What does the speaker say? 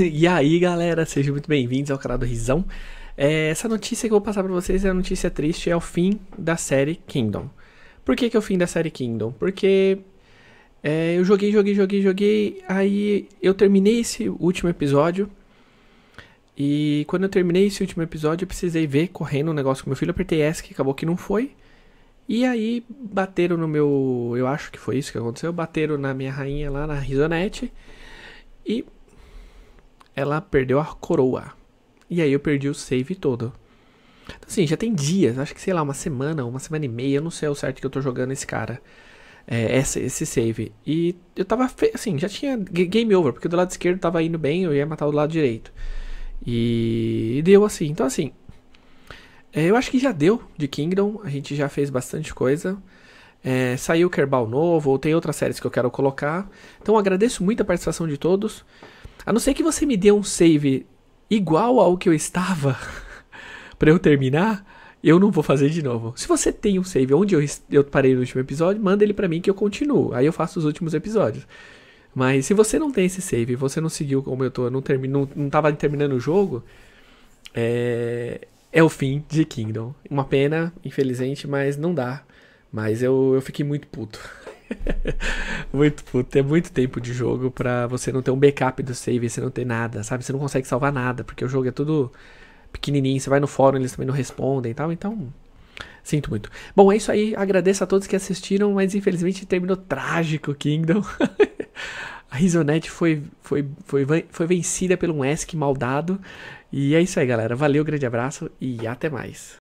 e aí, galera, sejam muito bem-vindos ao canal do Rizão. É, essa notícia que eu vou passar para vocês é a notícia triste, é o fim da série Kingdom. Por que, que é o fim da série Kingdom? Porque é, eu joguei, joguei, joguei, joguei, aí eu terminei esse último episódio. E quando eu terminei esse último episódio, eu precisei ver correndo um negócio com meu filho, apertei S, que acabou que não foi. E aí bateram no meu. Eu acho que foi isso que aconteceu. Bateram na minha rainha lá na Risonete. E ela perdeu a coroa. E aí eu perdi o save todo. Então, assim, já tem dias, acho que sei lá, uma semana, uma semana e meia, eu não sei o certo que eu tô jogando esse cara. É, esse, esse save. E eu tava, assim, já tinha game over, porque do lado esquerdo tava indo bem, eu ia matar o lado direito. E deu assim. Então, assim, é, eu acho que já deu de Kingdom, a gente já fez bastante coisa. É, saiu o Kerbal novo, ou tem outras séries que eu quero colocar. Então agradeço muito a participação de todos. A não ser que você me dê um save igual ao que eu estava para eu terminar, eu não vou fazer de novo. Se você tem um save onde eu, eu parei no último episódio, manda ele para mim que eu continuo. Aí eu faço os últimos episódios. Mas se você não tem esse save, você não seguiu como eu tô, não, termi, não, não tava terminando o jogo, é, é o fim de Kingdom. Uma pena, infelizmente, mas não dá. Mas eu, eu fiquei muito puto. muito puto. É muito tempo de jogo pra você não ter um backup do save, você não ter nada, sabe? Você não consegue salvar nada, porque o jogo é tudo pequenininho. Você vai no fórum, eles também não respondem e tal. Então, sinto muito. Bom, é isso aí. Agradeço a todos que assistiram, mas infelizmente terminou trágico o Kingdom. a Risonet foi, foi, foi, foi vencida pelo um ESC maldado. E é isso aí, galera. Valeu, grande abraço e até mais.